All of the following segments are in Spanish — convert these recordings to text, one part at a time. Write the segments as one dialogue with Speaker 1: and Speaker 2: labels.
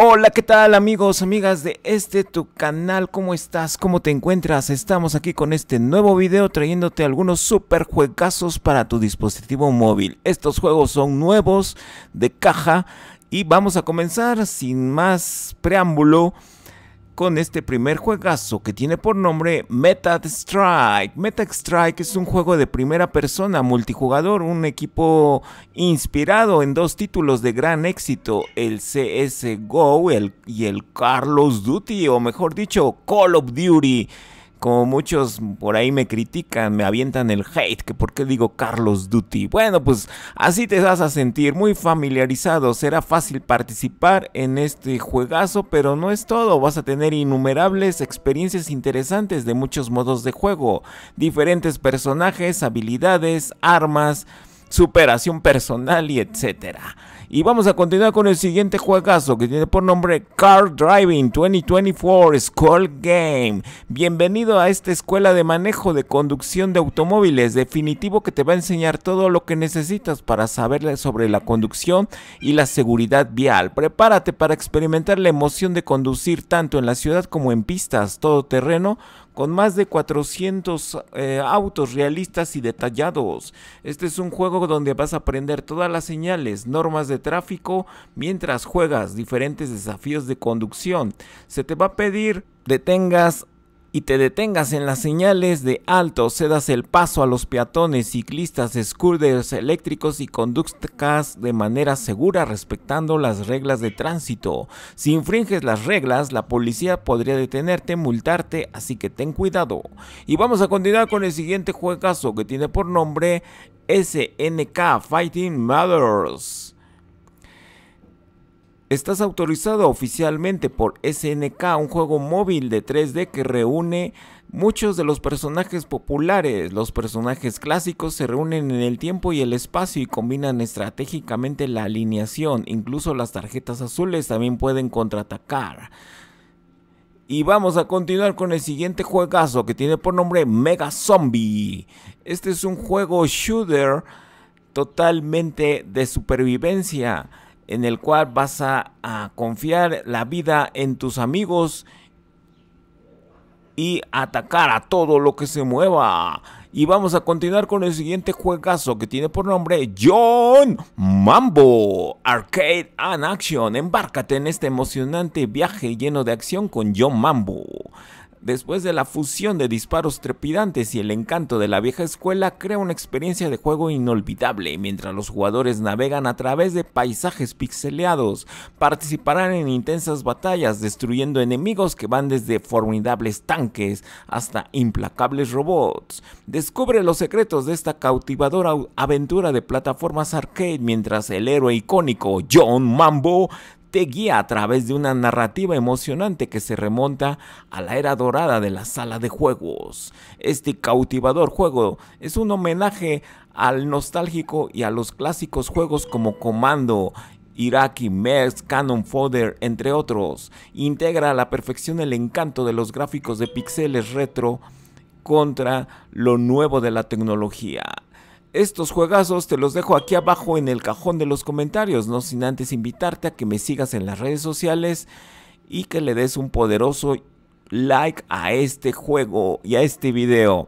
Speaker 1: Hola, ¿qué tal amigos, amigas de este tu canal? ¿Cómo estás? ¿Cómo te encuentras? Estamos aquí con este nuevo video trayéndote algunos super juegazos para tu dispositivo móvil. Estos juegos son nuevos, de caja, y vamos a comenzar sin más preámbulo con este primer juegazo que tiene por nombre Meta Strike. Meta Strike es un juego de primera persona multijugador, un equipo inspirado en dos títulos de gran éxito, el CSGO y el Carlos Duty, o mejor dicho, Call of Duty. Como muchos por ahí me critican, me avientan el hate, que por qué digo Carlos Duty. Bueno, pues así te vas a sentir muy familiarizado, será fácil participar en este juegazo, pero no es todo, vas a tener innumerables experiencias interesantes de muchos modos de juego, diferentes personajes, habilidades, armas, superación personal y etcétera. Y vamos a continuar con el siguiente juegazo que tiene por nombre Car Driving 2024 School Game. Bienvenido a esta escuela de manejo de conducción de automóviles, definitivo que te va a enseñar todo lo que necesitas para saber sobre la conducción y la seguridad vial. Prepárate para experimentar la emoción de conducir tanto en la ciudad como en pistas todo terreno con más de 400 eh, autos realistas y detallados. Este es un juego donde vas a aprender todas las señales, normas de tráfico mientras juegas diferentes desafíos de conducción. Se te va a pedir detengas y te detengas en las señales de alto, cedas el paso a los peatones, ciclistas, scooters eléctricos y conduzcas de manera segura respetando las reglas de tránsito. Si infringes las reglas, la policía podría detenerte, multarte, así que ten cuidado. Y vamos a continuar con el siguiente juegazo que tiene por nombre SNK Fighting Mothers. Estás autorizado oficialmente por SNK, un juego móvil de 3D que reúne muchos de los personajes populares. Los personajes clásicos se reúnen en el tiempo y el espacio y combinan estratégicamente la alineación. Incluso las tarjetas azules también pueden contraatacar. Y vamos a continuar con el siguiente juegazo que tiene por nombre Mega Zombie. Este es un juego shooter totalmente de supervivencia en el cual vas a, confiar la vida en tus amigos y atacar a todo lo que se mueva. Y vamos a continuar con el siguiente juegazo que tiene por nombre John Mambo Arcade and Action. Embárcate en este emocionante viaje lleno de acción con John Mambo. Después de la fusión de disparos trepidantes y el encanto de la vieja escuela, crea una experiencia de juego inolvidable mientras los jugadores navegan a través de paisajes pixeleados. Participarán en intensas batallas destruyendo enemigos que van desde formidables tanques hasta implacables robots. Descubre los secretos de esta cautivadora aventura de plataformas arcade mientras el héroe icónico John Mambo te guía a través de una narrativa emocionante que se remonta a la era dorada de la sala de juegos. Este cautivador juego es un homenaje al nostálgico y a los clásicos juegos como Comando, Iraqi, mers Cannon Fodder, entre otros. Integra a la perfección el encanto de los gráficos de píxeles retro contra lo nuevo de la tecnología. Estos juegazos te los dejo aquí abajo en el cajón de los comentarios, no sin antes invitarte a que me sigas en las redes sociales y que le des un poderoso like a este juego y a este video.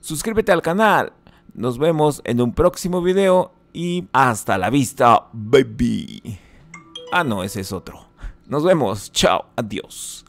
Speaker 1: Suscríbete al canal, nos vemos en un próximo video y hasta la vista, baby. Ah, no, ese es otro. Nos vemos, chao, adiós.